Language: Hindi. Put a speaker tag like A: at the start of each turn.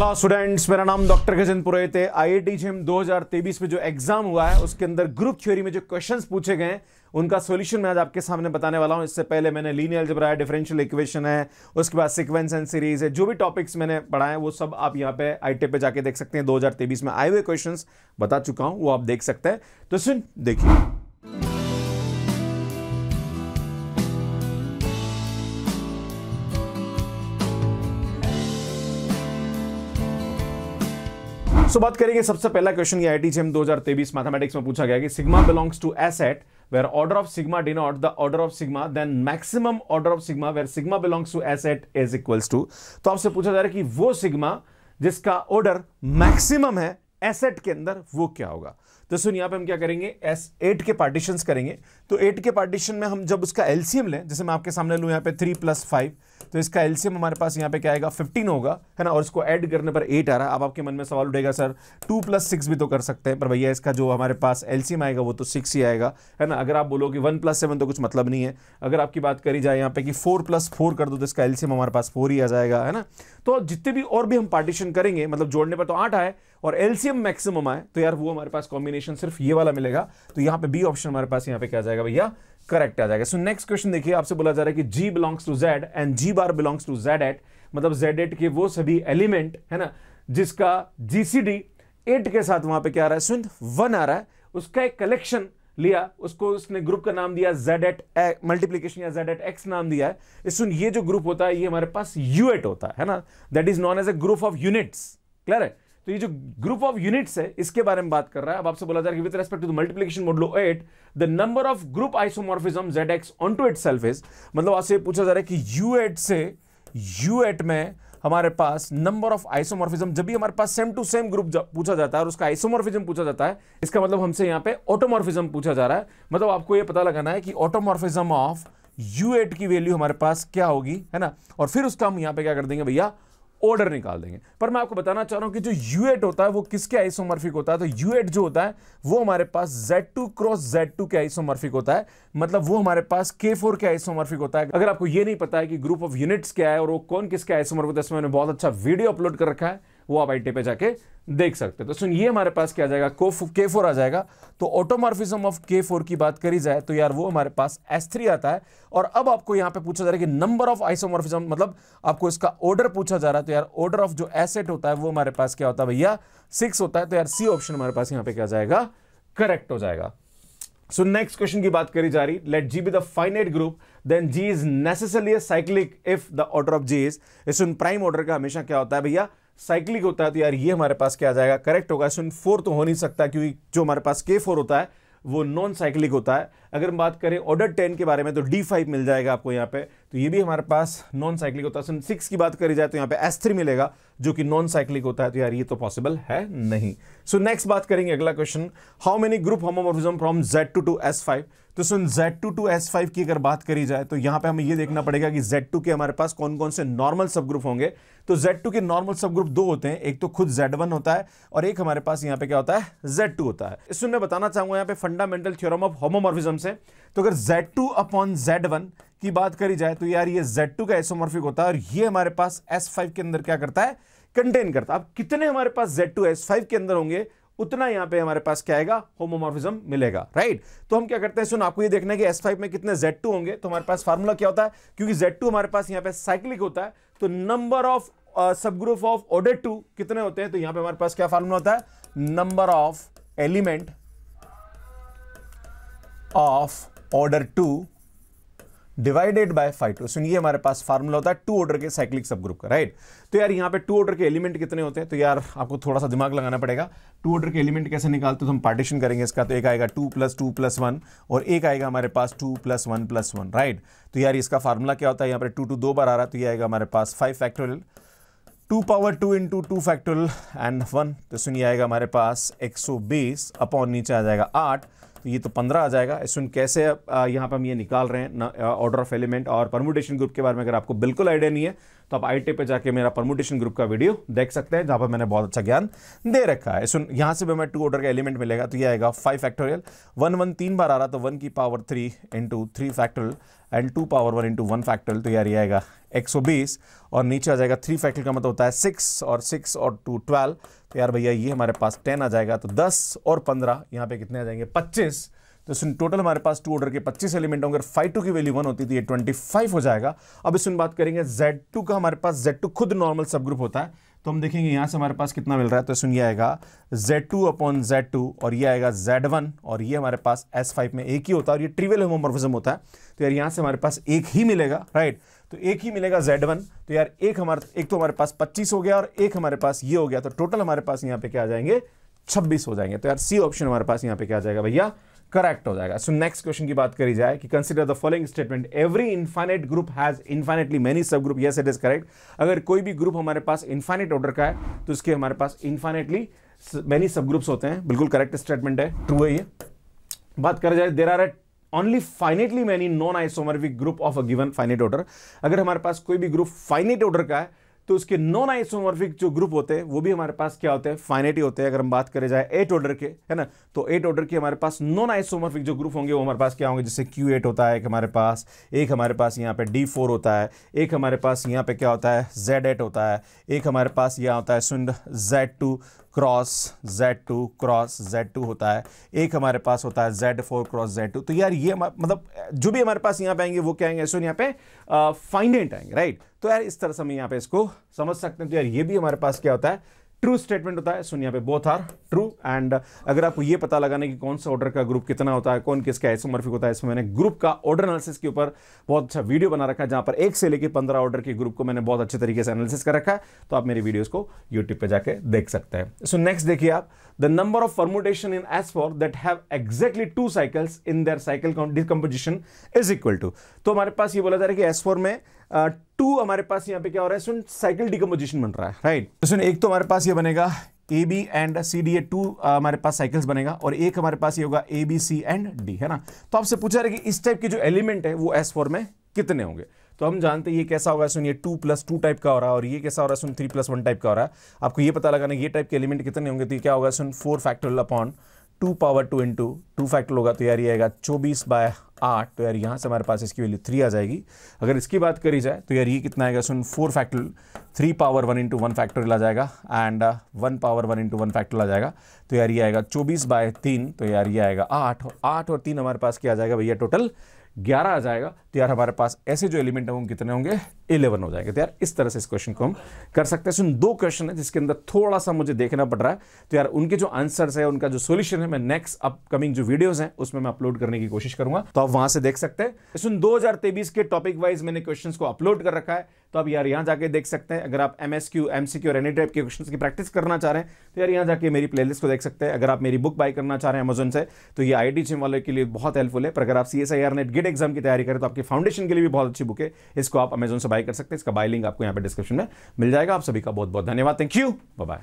A: हेलो स्टूडेंट्स मेरा नाम डॉक्टर गजेंद्र पुरोहित है आई आई टी जिम दो में जो एग्जाम हुआ है उसके अंदर ग्रुप थ्योरी में जो क्वेश्चंस पूछे गए हैं उनका सॉल्यूशन मैं आज आपके सामने बताने वाला हूं इससे पहले मैंने लीनियर जबरा है डिफरेंशियल इक्वेशन है उसके बाद सिक्वेंस एंड सीरीज है जो भी टॉपिक्स मैंने पढ़ाए हैं वो सब आप यहाँ पे आई टी पे जाके देख सकते हैं दो में आए हुए क्वेश्चन बता चुका हूँ वो आप देख सकते हैं तो सुन देखिए सो बात करेंगे सबसे पहला क्वेश्चन ये आईटी जेम मैथमेटिक्स में पूछा गया कि sigma belongs to a set where order of sigma denote the order of sigma then maximum order of sigma where sigma belongs to a set is equals to तो आपसे पूछा जा रहा है कि वो सिग्मा जिसका ऑर्डर मैक्सिमम है एसेट के अंदर वो क्या होगा तो सुन यहाँ पे हम क्या करेंगे एस एट के पार्टीशन करेंगे तो एट के पार्टीशन में हम जब उसका एलसीएम लें जैसे मैं आपके सामने लूँ यहाँ पे थ्री प्लस फाइव तो इसका एलसीएम हमारे पास यहाँ पे क्या आएगा फिफ्टीन होगा है ना और इसको ऐड करने पर एट आ रहा है आप आपके मन में सवाल उठेगा सर टू प्लस सिक्स भी तो कर सकते हैं पर भैया इसका जो हमारे पास एलसीएम आएगा वो तो सिक्स ही आएगा है ना अगर आप बोलो कि वन प्लस सेवन तो कुछ मतलब नहीं है अगर आपकी बात करी जाए यहाँ पे कि फोर प्लस फोर कर दो तो इसका एलसीएम हमारे पास फोर ही आ जाएगा है ना तो जितने भी और भी हम पार्टीशन करेंगे मतलब जोड़ने पर तो आठ आए और एलसीएम मैक्सिमम आए तो यार वो हमारे पास कॉम्बिनेशन सिर्फ ये वाला मिलेगा तो यहाँ पे बी ऑप्शन हमारे पास यहाँ पे क्या जाएगा भैया करेक्ट आ जाएगा सो नेक्स्ट क्वेश्चन देखिए आपसे बोला जा रहा है कि G belongs to Z and G bar belongs to Z eight मतलब जेड एट के वो सभी एलिमेंट है ना जिसका जीसीडी एट के साथ वहां पे क्या आ रहा है सुन वन आ रहा है उसका एक कलेक्शन लिया उसको उसने ग्रुप का नाम दिया जेड एट मल्टीप्लीकेशन या जेड एट एक्स नाम दिया है इस सुन ये जो ग्रुप होता है ये हमारे पास यूएट होता है ना that is known as a group of units clear है तो ये जो ग्रुप ऑफ यूनिट्स है इसके बारे में बात कर रहा है अब आपसे बोला जा रहा है with respect to the multiplication modulo eight the number of group isomorphism Z X onto itself is मतलब आपसे पूछा जा रहा है कि यू एट से यू एट में हमारे पास नंबर ऑफ आइसोमॉर्फिज्म जब भी हमारे पास सेम टू सेम ग्रुप जा, पूछा जाता है और उसका आइसोमॉर्फिज्म पूछा जाता है इसका मतलब हमसे यहाँ पे ऑटोमॉर्फिज्म पूछा जा रहा है मतलब आपको ये पता लगाना है कि ऑटोमॉर्फिज्म ऑफ यू एट की वैल्यू हमारे पास क्या होगी है ना और फिर उसका हम यहाँ पे क्या कर देंगे भैया ऑर्डर निकाल देंगे पर मैं आपको बताना चाह रहा हूं कि जो यूएट होता है वो किसके आइसोमर्फिक होता है तो यूएट जो होता है वो हमारे पास Z two cross Z two के आइसोमर्फिक होता है मतलब वो हमारे पास के फोर के आइसोमर्फिक होता है अगर आपको ये नहीं पता है कि ग्रुप ऑफ यूनिट्स क्या है और वो कौन किसके आइसोमर्फिक होता है इसमें बहुत अच्छा वीडियो अपलोड कर रखा है वो आप आई पे जाके देख सकते तो सुन ये हमारे पास क्या जाएगा को के फोर आ जाएगा तो ऑटोमार्फिज्म ऑफ के फोर की बात करी जाए तो यार वो हमारे पास एस थ्री आता है और अब आपको यहां पे पूछा जा रहा है कि नंबर ऑफ आइसोमॉर्फिज्म मतलब आपको इसका ऑर्डर पूछा जा रहा है तो यार ऑर्डर ऑफ जो एसेट होता है वो हमारे पास क्या होता है भैया सिक्स होता है तो यार सी ऑप्शन हमारे पास यहां पर क्या जाएगा करेक्ट हो जाएगा सो नेक्स्ट क्वेश्चन की बात करी जा रही let G be the finite group then G is necessarily cyclic if the order of G is is prime order का हमेशा क्या होता है भैया साइक्लिक होता है तो यार ये हमारे पास क्या आ जाएगा करेक्ट होगा सुन फोर तो हो नहीं सकता क्योंकि जो हमारे पास के फोर होता है वो नॉन साइक्लिक होता है अगर हम बात करें ऑर्डर टेन के बारे में तो डी फाइव मिल जाएगा आपको यहाँ पे तो ये भी हमारे पास नॉन साइक्लिक होता है सिक्स की बात करी जाए तो यहाँ पे एस थ्री मिलेगा जो कि नॉन साइक्लिक होता है तो यार ये तो पॉसिबल है नहीं सो so, नेक्स्ट बात करेंगे अगला question how many group homomorphism from Z two to S five तो सुन Z2 to to S five की अगर बात करी जाए तो यहाँ पे हमें ये देखना पड़ेगा कि Z2 के हमारे पास कौन कौन से नॉर्मल सब ग्रुप होंगे तो जेड टू के नॉर्मल सब ग्रुप दो होते हैं एक तो खुद जेड वन होता है और एक हमारे पास यहाँ पे क्या होता है जेड टू होता है इसमें मैं बताना चाहूंगा यहाँ पे फंडामेंटल थ्योरम ऑफ होमोमोफिज्म से तो अगर Z two upon Z one की बात करी जाए तो यार ये Z2 का एसोमॉर्फिक होता है और ये हमारे पास S5 के अंदर क्या करता है कंटेन करता है अब कितने हमारे पास Z2 S5 के अंदर होंगे उतना यहां पे हमारे पास क्या आएगा होमोमॉर्फिज्म मिलेगा राइट तो हम क्या करते हैं सुन आपको ये देखना है कि S5 में कितने Z2 होंगे तो हमारे पास फार्मूला क्या होता है क्योंकि Z2 हमारे पास यहां पे साइक्लिक होता है तो number of subgroup of order two कितने होते हैं तो यहां पे हमारे पास क्या फार्मूला होता है number of element of order two divided by phi two सुनिए हमारे पास फार्मूला होता है टू ऑर्डर के साइक्लिक सब ग्रुप का राइट तो यार यहाँ पे टू ऑर्डर के एलिमेंट कितने होते हैं तो यार आपको थोड़ा सा दिमाग लगाना पड़ेगा टू ऑर्डर के एलिमेंट कैसे निकालते तो हम पार्टीशन करेंगे इसका तो एक आएगा two plus two plus one और एक आएगा हमारे पास two plus one plus one right तो यार इसका फार्मूला क्या होता है यहाँ पर टू टू दो बार आ रहा है तो ये आएगा हमारे पास five factorial two power two into two factorial and one तो सुनिए आएगा हमारे पास एक सौ बीस अपॉन नीचे आ जाएगा आठ तो ये तो पंद्रह आ जाएगा एसुन कैसे यहाँ पर हम ये निकाल रहे हैं ऑर्डर ऑफ एलिमेंट और परमोटेशन ग्रुप के बारे में अगर आपको बिल्कुल आइडिया नहीं है तो आप आई टे पर जाके मेरा परमोटेशन ग्रुप का वीडियो देख सकते हैं जहाँ पर मैंने बहुत अच्छा ज्ञान दे रखा है सुन यहाँ से भी हमें टू ऑर्डर का एलिमेंट मिलेगा तो ये आएगा फाइव फैक्टोरियल वन वन तीन बार आ रहा तो वन की power three into three factorial and two power one into one factorial तो यार ये आएगा 120 और नीचे आ जाएगा थ्री फैक्टोरियल का मतलब होता है सिक्स और सिक्स और टू ट्वेल्व तो यार भैया ये हमारे पास टेन आ जाएगा तो दस और पंद्रह यहाँ पे कितने आ जाएंगे पच्चीस तो इसमें टोटल हमारे पास टू ऑर्डर के पच्चीस एलिमेंट होंगे फाइव टू की वैल्यू वन होती थी ये फाइव हो जाएगा अब इसमें बात करेंगे टू का हमारे पास टू खुद नॉर्मल सब ग्रुप होता है तो हम देखेंगे यहाँ से हमारे पास कितना मिल रहा है तो सुनिए आएगा Z2 टू अपॉन जेड और ये आएगा Z1 और ये हमारे पास S5 में एक ही होता है और ये ट्रिवल होमोमोर्फिज्म होता है तो यार यहाँ से हमारे पास एक ही मिलेगा राइट तो एक ही मिलेगा Z1 तो यार एक हमारे एक तो हमारे पास 25 हो गया और एक हमारे पास ये हो गया तो टोटल हमारे पास यहाँ पे क्या आ जाएंगे छब्बीस हो जाएंगे तो यार सी ऑप्शन हमारे पास यहाँ पे क्या आ जाएगा भैया करेक्ट हो जाएगा सो नेक्स्ट क्वेश्चन की बात करी जाए कि consider the following statement every infinite group has infinitely many subgroup yes it is correct अगर कोई भी ग्रुप हमारे पास इन्फाइनेट ऑर्डर का है तो उसके हमारे पास इन्फाइनेटली मेनी सब ग्रुप्स होते हैं बिल्कुल करेक्ट स्टेटमेंट है ट्रू है ये बात करा जाए there are at only finitely many non isomorphic group of a given finite order अगर हमारे पास कोई भी ग्रुप फाइनेट ऑर्डर का है तो उसके नॉन आइसोमॉर्फिक जो ग्रुप होते हैं वो भी हमारे पास क्या होते हैं फाइनेटी होते हैं अगर हम बात करें जाए एट ऑर्डर के है ना तो एट ऑर्डर के हमारे पास नॉन आइसोमॉर्फिक जो ग्रुप होंगे वो हमारे पास क्या होंगे जैसे क्यू एट होता है एक हमारे पास एक हमारे पास यहाँ पे डी फोर होता है एक हमारे पास यहाँ पे क्या होता है जेड एट होता है एक हमारे पास यहाँ होता है सुन Z two cross Z two cross Z two होता है एक हमारे पास होता है Z four cross Z two तो यार ये मतलब जो भी हमारे पास यहाँ पे आएंगे वो क्या आएंगे सुन यहाँ पे फाइनेट आएंगे राइट तो यार इस तरह से हम यहाँ पे इसको समझ सकते हैं तो यार ये भी हमारे पास क्या होता है ट्रू स्टेटमेंट होता है सुन यहाँ पे बोथ आर ट्रू एंड अगर आपको ये पता लगाने कि कौन सा ऑर्डर का ग्रुप कितना होता है कौन किसका आइसोमर्फिक होता है इसमें मैंने ग्रुप का ऑर्डर एनालिसिस के ऊपर बहुत अच्छा वीडियो बना रखा है जहाँ पर एक से लेकर पंद्रह ऑर्डर के ग्रुप को मैंने बहुत अच्छे तरीके से एनालिसिस कर रखा है तो आप मेरी वीडियोज को यूट्यूब पर जाकर देख सकते हैं सो नेक्स्ट देखिए आप the number of permutation in S four that have exactly two cycles in their cycle decomposition is equal to तो हमारे पास ये बोला जा रहा है कि एस फोर में टू uh, हमारे पास यहाँ पे क्या हो रहा है सुन साइकिल डिकम्पोजिशन बन रहा है राइट तो सुन एक तो हमारे पास ये बनेगा A B and C D A two हमारे पास साइकिल्स बनेगा और एक हमारे पास ये होगा A B C and D है ना तो आपसे पूछा रहे कि इस टाइप के जो एलिमेंट है वो एस फोर में कितने होंगे तो हम जानते हैं ये कैसा होगा सुन ये टू प्लस टू टाइप का हो रहा है और ये कैसा हो रहा है सुन थ्री प्लस वन टाइप का हो रहा है आपको ये पता लगाना ये टाइप के एलिमेंट कितने होंगे तो क्या होगा सुन four factorial upon two power two into two factor होगा तो यार ये आएगा चौबीस बाय आठ तो यार यहाँ से हमारे पास इसकी वैल्यू थ्री आ जाएगी अगर इसकी बात करी जाए तो यार ये कितना आएगा सुन four factor three power one into one factor आ जाएगा and one power one into one factor आ जाएगा तो यार ये आएगा चौबीस बाय तीन तो यार ये आएगा आठ और आठ और तीन हमारे पास क्या आ जाएगा भैया टोटल ग्यारह आ जाएगा तो यार हमारे पास ऐसे जो एलिमेंट हैं वो कितने होंगे इलेवन हो जाएंगे तो यार इस तरह से इस क्वेश्चन को हम कर सकते हैं सुन दो क्वेश्चन है जिसके अंदर थोड़ा सा मुझे देखना पड़ रहा है तो यार उनके जो आंसर्स है उनका जो सोल्यूशन है मैं नेक्स्ट अपकमिंग जो वीडियोज हैं उसमें मैं अपलोड करने की कोशिश करूंगा तो आप वहां से देख सकते हैं सुन दो के टॉपिक वाइज मैंने क्वेश्चन को अपलोड कर रखा है तो आप यार यहां जाके देख सकते हैं अगर आप M S Q M C Q और एनी टाइप के क्वेश्चन की प्रैक्टिस करना चाह रहे हैं तो यार यहां जाके मेरी प्लेलिस्ट को देख सकते हैं अगर आप मेरी बुक बाय करना चाह रहे हैं अमेजन से तो ये आई टी जिम वाले के लिए बहुत हेल्पफुल है पर अगर आप C S I R NET GATE exam की तैयारी करें तो आपकी फाउंडेशन के लिए भी बहुत अच्छी बुक है इसको आप अमेजन से बाय ट्राई कर सकते हैं इसका बाय लिंक आपको यहाँ पर डिस्क्रिप्शन में मिल जाएगा आप सभी का बहुत बहुत धन्यवाद थैंक यू बाय